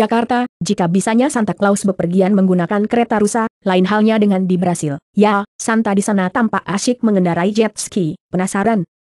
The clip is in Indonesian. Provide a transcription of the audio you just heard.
Jakarta, jika bisanya Santa Claus bepergian menggunakan kereta rusa, lain halnya dengan di Brasil. Ya, Santa di sana tampak asyik mengendarai jet ski. Penasaran,